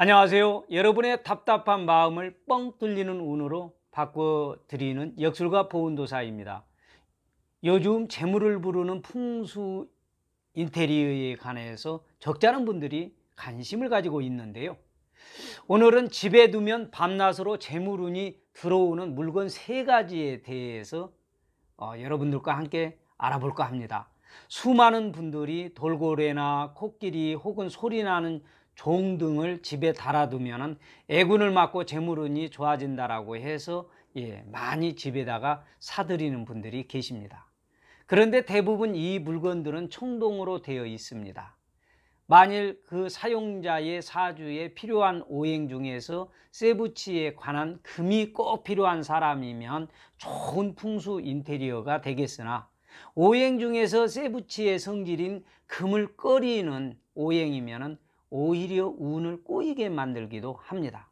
안녕하세요. 여러분의 답답한 마음을 뻥 뚫리는 운으로 바꿔드리는 역술가 보은도사입니다. 요즘 재물을 부르는 풍수 인테리어에 관해서 적잖은 분들이 관심을 가지고 있는데요. 오늘은 집에 두면 밤낮으로 재물운이 들어오는 물건 세 가지에 대해서 어, 여러분들과 함께 알아볼까 합니다. 수많은 분들이 돌고래나 코끼리 혹은 소리 나는 종 등을 집에 달아두면 애군을 맞고 재물운이 좋아진다라고 해서 예, 많이 집에다가 사들이는 분들이 계십니다. 그런데 대부분 이 물건들은 청동으로 되어 있습니다. 만일 그 사용자의 사주에 필요한 오행 중에서 세부치에 관한 금이 꼭 필요한 사람이면 좋은 풍수 인테리어가 되겠으나 오행 중에서 세부치의 성질인 금을 꺼리는 오행이면 은 오히려 운을 꼬이게 만들기도 합니다.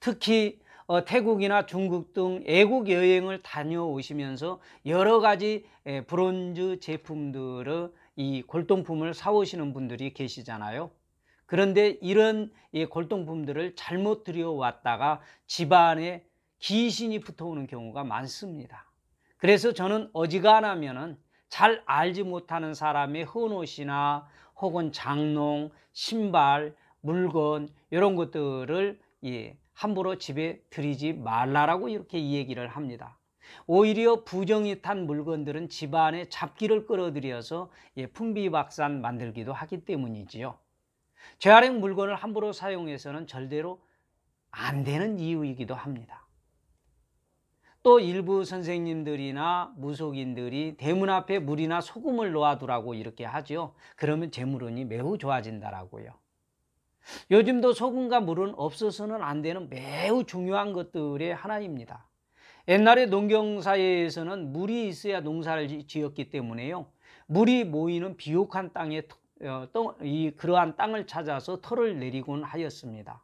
특히 어, 태국이나 중국 등 애국 여행을 다녀오시면서 여러 가지 브론즈 제품들을 이 골동품을 사오시는 분들이 계시잖아요. 그런데 이런 골동품들을 잘못 들여왔다가 집안에 귀신이 붙어오는 경우가 많습니다. 그래서 저는 어지간하면은 잘 알지 못하는 사람의 헌옷이나 혹은 장롱, 신발, 물건 이런 것들을 예, 함부로 집에 들이지 말라라고 이렇게 얘기를 합니다. 오히려 부정이 탄 물건들은 집안에 잡기를 끌어들여서 예, 풍비박산 만들기도 하기 때문이지요. 재활용 물건을 함부로 사용해서는 절대로 안 되는 이유이기도 합니다. 또 일부 선생님들이나 무속인들이 대문 앞에 물이나 소금을 놓아두라고 이렇게 하지요. 그러면 재물운이 매우 좋아진다라고요. 요즘도 소금과 물은 없어서는 안 되는 매우 중요한 것들의 하나입니다. 옛날에 농경사회에서는 물이 있어야 농사를 지었기 때문에요. 물이 모이는 비옥한 땅에 어, 이 그러한 땅을 찾아서 털을 내리곤 하였습니다.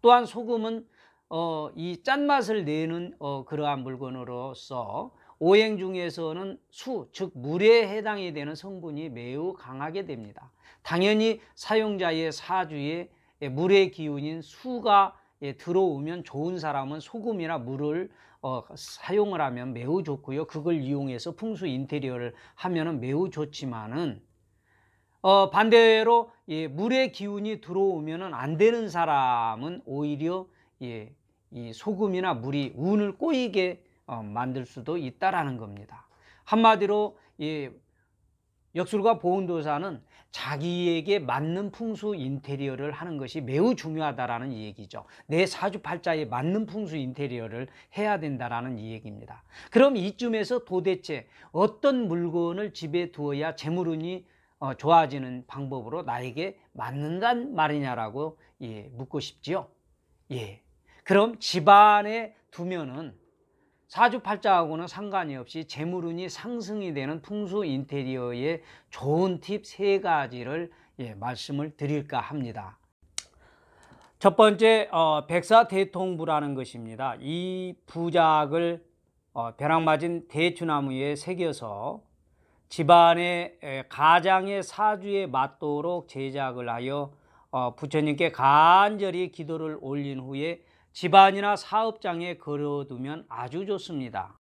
또한 소금은 어, 이 짠맛을 내는 어, 그러한 물건으로서 오행 중에서는 수, 즉 물에 해당이 되는 성분이 매우 강하게 됩니다. 당연히 사용자의 사주에 예, 물의 기운인 수가 예, 들어오면 좋은 사람은 소금이나 물을 어, 사용을 하면 매우 좋고요. 그걸 이용해서 풍수 인테리어를 하면 매우 좋지만은 어, 반대로 예, 물의 기운이 들어오면 안 되는 사람은 오히려 예, 이 소금이나 물이 운을 꼬이게 어, 만들 수도 있다라는 겁니다. 한마디로 이 역술과 보온도사는 자기에게 맞는 풍수 인테리어를 하는 것이 매우 중요하다라는 얘기죠. 내 사주팔자에 맞는 풍수 인테리어를 해야 된다라는 얘기입니다. 그럼 이쯤에서 도대체 어떤 물건을 집에 두어야 재물운이 어, 좋아지는 방법으로 나에게 맞는단 말이냐라고 예, 묻고 싶지요. 예, 그럼 집안에 두면은 사주팔자하고는 상관이 없이 재물운이 상승이 되는 풍수 인테리어의 좋은 팁 세 가지를 예, 말씀을 드릴까 합니다. 첫 번째 어, 백사 대통부라는 것입니다. 이 부작을 어, 벼락맞은 대추나무에 새겨서 집안의 가장의 사주에 맞도록 제작을 하여 어, 부처님께 간절히 기도를 올린 후에 집안이나 사업장에 걸어두면 아주 좋습니다.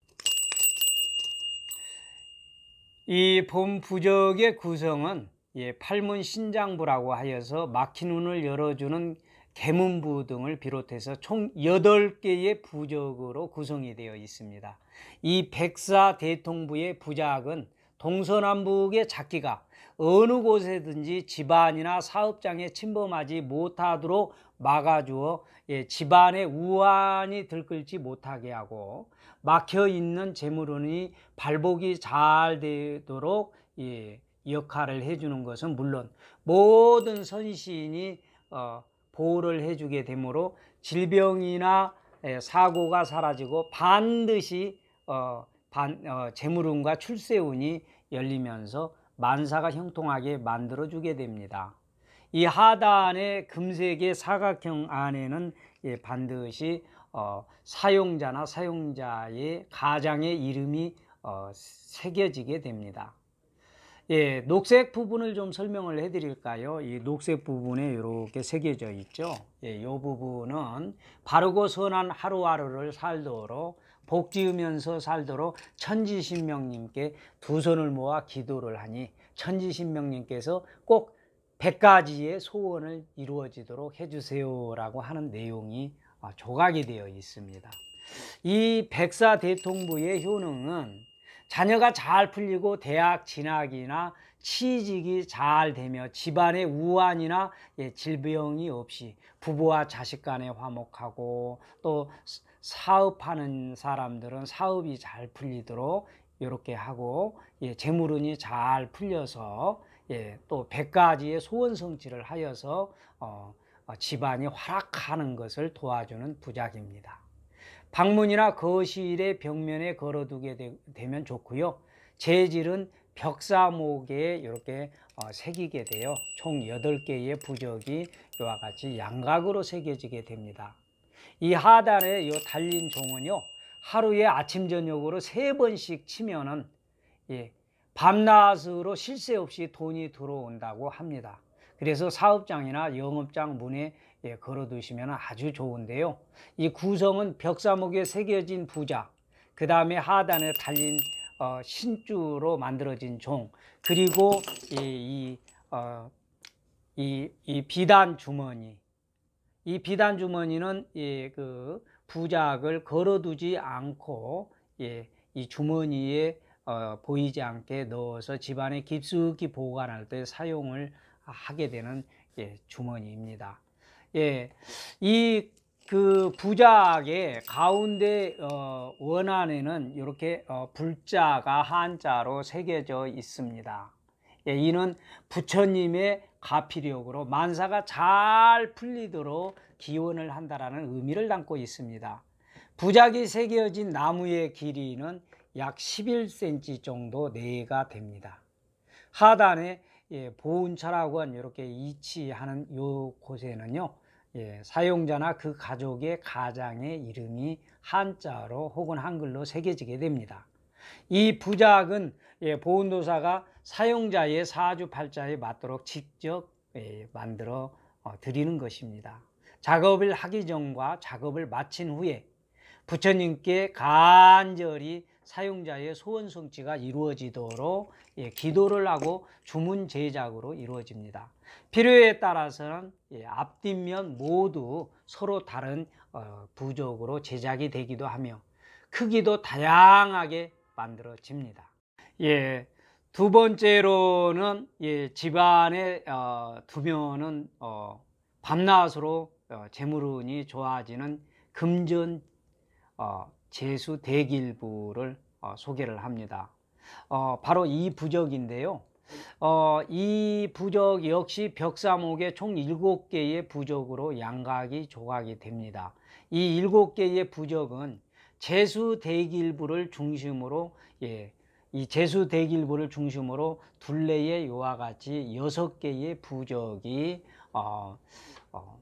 이 봄부적의 구성은 예, 팔문 신장부라고 하여서 막힌 운을 열어주는 개문부 등을 비롯해서 총 8개의 부적으로 구성이 되어 있습니다. 이 백사 대통부의 부작은 동서남북의 작기가 어느 곳에든지 집안이나 사업장에 침범하지 못하도록 막아주어 예, 집안의 우환이 들끓지 못하게 하고 막혀 있는 재물운이 발복이 잘 되도록 예, 역할을 해주는 것은 물론 모든 선시인이 어, 보호를 해주게 되므로 질병이나 예, 사고가 사라지고 반드시 어, 반, 어, 재물운과 출세운이 열리면서 만사가 형통하게 만들어 주게 됩니다. 이 하단의 금색의 사각형 안에는 예, 반드시 어, 사용자나 사용자의 가장의 이름이 어, 새겨지게 됩니다. 예, 녹색 부분을 좀 설명을 해 드릴까요? 이 녹색 부분에 이렇게 새겨져 있죠. 예, 이 부분은 바르고 선한 하루하루를 살도록 복지으면서 살도록 천지신명님께 두 손을 모아 기도를 하니 천지신명님께서 꼭 100가지의 소원을 이루어지도록 해주세요라고 하는 내용이 아, 조각이 되어 있습니다. 이 백사 대통부의 효능은 자녀가 잘 풀리고 대학 진학이나 취직이 잘 되며 집안의 우환이나 예, 질병이 없이 부부와 자식 간에 화목하고 또 사업하는 사람들은 사업이 잘 풀리도록 이렇게 하고 예, 재물운이 잘 풀려서 예, 또 100가지의 소원성취를 하여서 어, 어, 집안이 활락하는 것을 도와주는 부작입니다. 방문이나 거실의 벽면에 걸어두게 되, 면 좋고요. 재질은 벽사목에 이렇게 어, 새기게 돼요. 총 8개의 부적이 이와 같이 양각으로 새겨지게 됩니다. 이 하단에 요 달린 종은요 하루에 아침 저녁으로 세 번씩 치면은 예, 밤낮으로 쉴 새 없이 돈이 들어온다고 합니다. 그래서 사업장이나 영업장 문에 예, 걸어두시면 아주 좋은데요. 이 구성은 벽사목에 새겨진 부자, 그 다음에 하단에 달린 어, 신주로 만들어진 종, 그리고 이, 이, 어, 이, 이 비단 주머니, 이 비단 주머니는 예, 그 부작을 걸어두지 않고 예, 이 주머니에 어, 보이지 않게 넣어서 집안에 깊숙이 보관할 때 사용을 하게 되는 예, 주머니입니다. 예, 이 그 부작의 가운데 어, 원 안에는 이렇게 어, 불자가 한자로 새겨져 있습니다. 예, 이는 부처님의 가피력으로 만사가 잘 풀리도록 기원을 한다라는 의미를 담고 있습니다. 부작이 새겨진 나무의 길이는 약 11cm 정도 내가 됩니다. 하단에 예, 보온차라고한 이렇게 위치하는요 곳에는요 예, 사용자나 그 가족의 가장의 이름이 한자로 혹은 한글로 새겨지게 됩니다. 이 부작은 예, 보훈도사가 사용자의 사주팔자에 맞도록 직접 예, 만들어 어, 드리는 것입니다. 작업을 하기 전과 작업을 마친 후에 부처님께 간절히 사용자의 소원 성취가 이루어지도록 예, 기도를 하고 주문 제작으로 이루어집니다. 필요에 따라서는 예, 앞뒷면 모두 서로 다른 어, 부족으로 제작이 되기도 하며 크기도 다양하게 만들어집니다. 예. 두 번째로는 예, 집안에 어, 두면은 어, 밤낮으로 어, 재물운이 좋아지는 금전 어, 재수 대길부를 어, 소개를 합니다. 어, 바로 이 부적인데요. 어, 이 부적 역시 벽사목의 총 7개의 부적으로 양각이 조각이 됩니다. 이 7개의 부적은 재수 대길부를 중심으로 예, 이 제수 대길보를 중심으로 둘레에 요와 같이 여섯 개의 부적이 어, 어,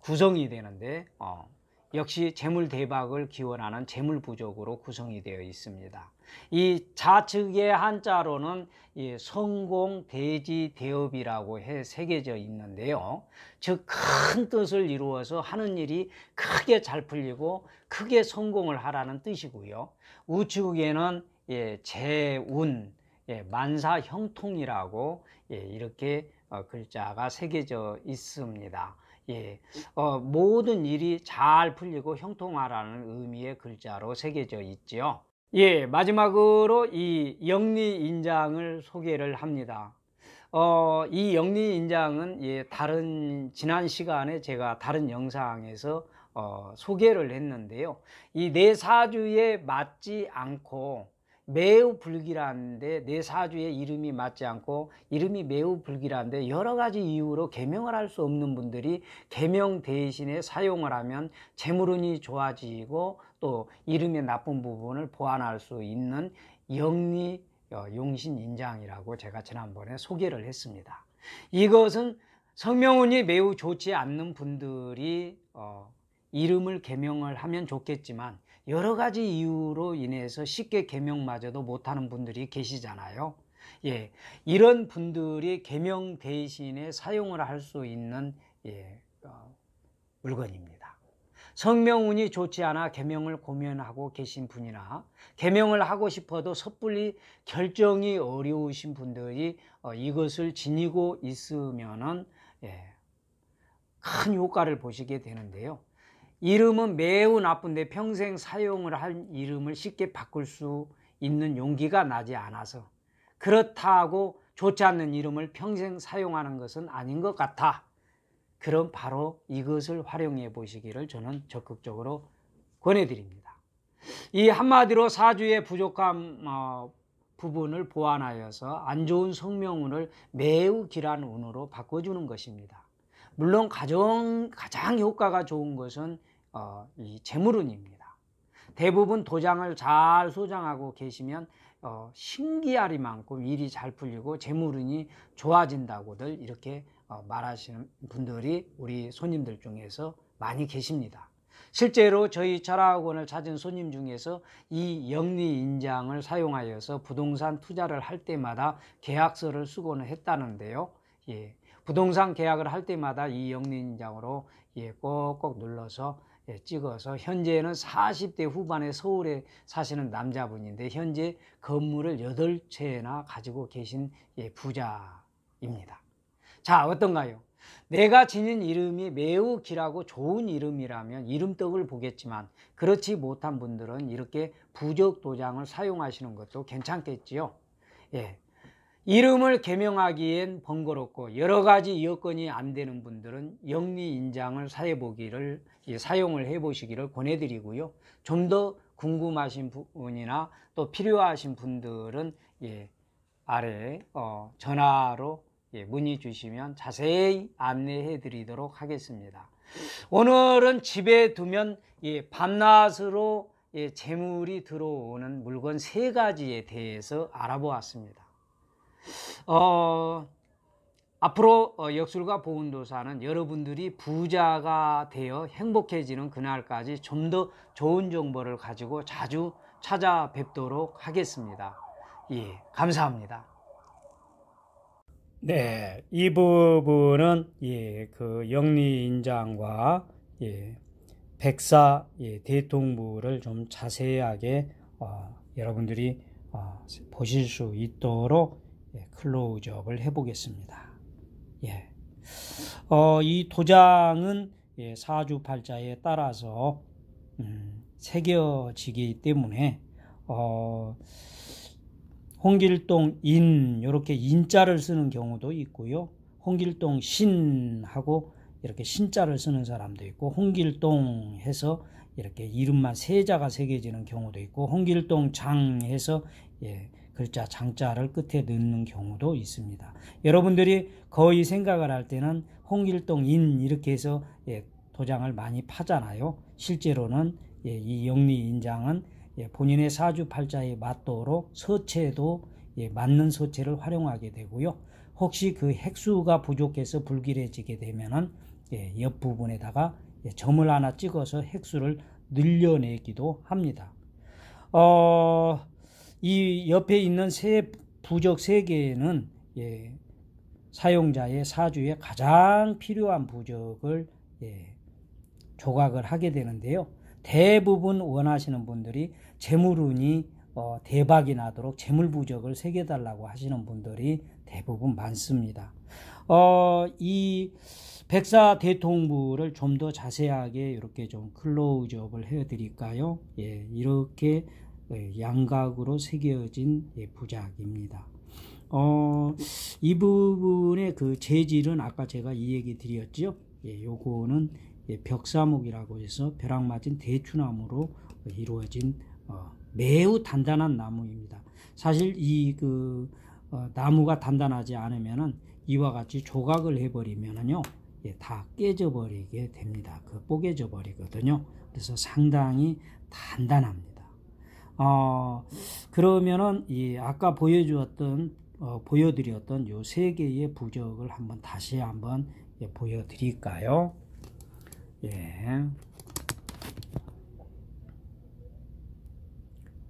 구성이 되는데 어, 역시 재물 대박을 기원하는 재물 부족으로 구성이 되어 있습니다. 이 좌측의 한자로는 이 성공 대지 대업이라고 해 새겨져 있는데요. 즉 큰 뜻을 이루어서 하는 일이 크게 잘 풀리고 크게 성공을 하라는 뜻이고요. 우측에는 예, 재운, 예, 만사 형통이라고 예, 이렇게 어, 글자가 새겨져 있습니다. 예, 어, 모든 일이 잘 풀리고 형통하라는 의미의 글자로 새겨져 있지요. 예, 마지막으로 이 영리인장을 소개를 합니다. 어, 이 영리인장은 예, 다른 지난 시간에 제가 다른 영상에서 어, 소개를 했는데요. 이내 네 사주에 맞지 않고 매우 불길한데 내 사주의 이름이 맞지 않고 이름이 매우 불길한데 여러 가지 이유로 개명을 할 수 없는 분들이 개명 대신에 사용을 하면 재물운이 좋아지고 또 이름의 나쁜 부분을 보완할 수 있는 영리 어, 용신 인장이라고 제가 지난번에 소개를 했습니다. 이것은 성명운이 매우 좋지 않는 분들이 어, 이름을 개명을 하면 좋겠지만 여러 가지 이유로 인해서 쉽게 개명마저도 못하는 분들이 계시잖아요. 예, 이런 분들이 개명 대신에 사용을 할 수 있는 예, 어, 물건입니다. 성명운이 좋지 않아 개명을 고민하고 계신 분이나 개명을 하고 싶어도 섣불리 결정이 어려우신 분들이 어, 이것을 지니고 있으면 예, 큰 효과를 보시게 되는데요. 이름은 매우 나쁜데 평생 사용을 한 이름을 쉽게 바꿀 수 있는 용기가 나지 않아서 그렇다고 좋지 않는 이름을 평생 사용하는 것은 아닌 것 같아. 그럼 바로 이것을 활용해 보시기를 저는 적극적으로 권해드립니다. 이 한마디로 사주의 부족함 어, 부분을 보완하여서 안 좋은 성명운을 매우 길한 운으로 바꿔주는 것입니다. 물론 가장, 가장 효과가 좋은 것은 어, 이 재물운입니다. 대부분 도장을 잘 소장하고 계시면 어, 신기하리만큼 일이 잘 풀리고 재물운이 좋아진다고들 이렇게 어, 말하시는 분들이 우리 손님들 중에서 많이 계십니다. 실제로 저희 철학원을 찾은 손님 중에서 이 영리 인장을 사용하여서 부동산 투자를 할 때마다 계약서를 수고는 했다는데요. 예. 부동산 계약을 할 때마다 이 영리인장으로 예, 꼭꼭 눌러서 예, 찍어서 현재는 40대 후반에 서울에 사시는 남자분인데 현재 건물을 8채나 가지고 계신 예, 부자입니다. 자, 어떤가요? 내가 지닌 이름이 매우 길하고 좋은 이름이라면 이름떡을 보겠지만 그렇지 못한 분들은 이렇게 부적 도장을 사용하시는 것도 괜찮겠지요. 예, 이름을 개명하기엔 번거롭고 여러 가지 여건이 안 되는 분들은 영리 인장을 사해 보기를 예, 사용을 해 보시기를 권해드리고요. 좀 더 궁금하신 분이나 또 필요하신 분들은 예, 아래 어, 전화로 예, 문의 주시면 자세히 안내해 드리도록 하겠습니다. 오늘은 집에 두면 예, 밤낮으로 예, 재물이 들어오는 물건 세 가지에 대해서 알아보았습니다. 어, 앞으로 어, 역술과 보훈도사는 여러분들이 부자가 되어 행복해지는 그날까지 좀 더 좋은 정보를 가지고 자주 찾아뵙도록 하겠습니다. 예, 감사합니다. 네, 이 부분은 예, 그 영리인장과 예, 백사 예, 대통부를 좀 자세하게 어, 여러분들이 어, 보실 수 있도록 예, 클로즈업을 해보겠습니다. 예. 어, 이 도장은 예, 사주팔자에 따라서 음, 새겨지기 때문에 어, 홍길동 인 이렇게 인자를 쓰는 경우도 있고요. 홍길동 신하고 이렇게 신자를 쓰는 사람도 있고 홍길동 해서 이렇게 이름만 세자가 새겨지는 경우도 있고 홍길동 장 해서 예, 글자 장자를 끝에 넣는 경우도 있습니다. 여러분들이 거의 생각을 할 때는 홍길동 인 이렇게 해서 예, 도장을 많이 파잖아요. 실제로는 예, 이 영리 인장은 예, 본인의 사주팔자에 맞도록 서체도 예, 맞는 서체를 활용하게 되고요. 혹시 그 핵수가 부족해서 불길해지게 되면 예, 옆 부분에다가 예, 점을 하나 찍어서 핵수를 늘려내기도 합니다. 어, 이 옆에 있는 세 부적 세 개는 예, 사용자의 사주에 가장 필요한 부적을 예, 조각을 하게 되는데요. 대부분 원하시는 분들이 재물운이 어, 대박이 나도록 재물 부적을 새겨달라고 하시는 분들이 대부분 많습니다. 어, 이 백사 대통부를 좀 더 자세하게 이렇게 좀 클로즈업을 해드릴까요? 예, 이렇게 네, 양각으로 새겨진 예, 부작입니다. 어, 이 부분의 그 재질은 아까 제가 이 얘기 드렸죠. 예, 요거는 예, 벽사목이라고 해서 벼락 맞은 대추나무로 이루어진 어, 매우 단단한 나무입니다. 사실 이그 어, 나무가 단단하지 않으면은 이와 같이 조각을 해버리면은요, 예, 다 깨져버리게 됩니다. 그 뽀개져 버리거든요. 그래서 상당히 단단합니다. 어, 그러면은 이 아까 보여주었던 어, 보여드렸던 요 세 개의 부적을 한번 다시 한번 예, 보여드릴까요? 예.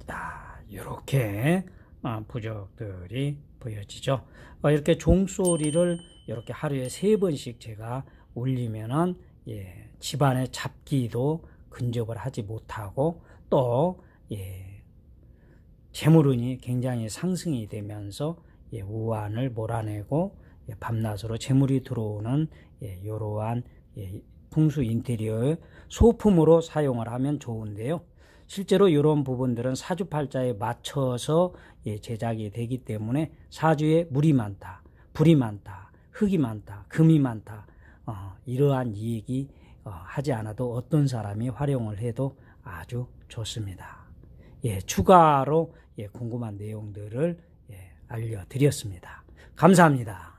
자, 이렇게 어, 부적들이 보여지죠. 어, 이렇게 종소리를 이렇게 하루에 세 번씩 제가 올리면은 예, 집안의 잡기도 근접을 하지 못하고 또 예, 재물운이 굉장히 상승이 되면서 예, 우환을 몰아내고 예, 밤낮으로 재물이 들어오는 예, 이러한 예, 풍수 인테리어의 소품으로 사용을 하면 좋은데요. 실제로 이런 부분들은 사주팔자에 맞춰서 예, 제작이 되기 때문에 사주에 물이 많다, 불이 많다, 흙이 많다, 금이 많다 어, 이러한 이익이 어, 하지 않아도 어떤 사람이 활용을 해도 아주 좋습니다. 예, 추가로 예, 궁금한 내용들을 예, 알려드렸습니다. 감사합니다.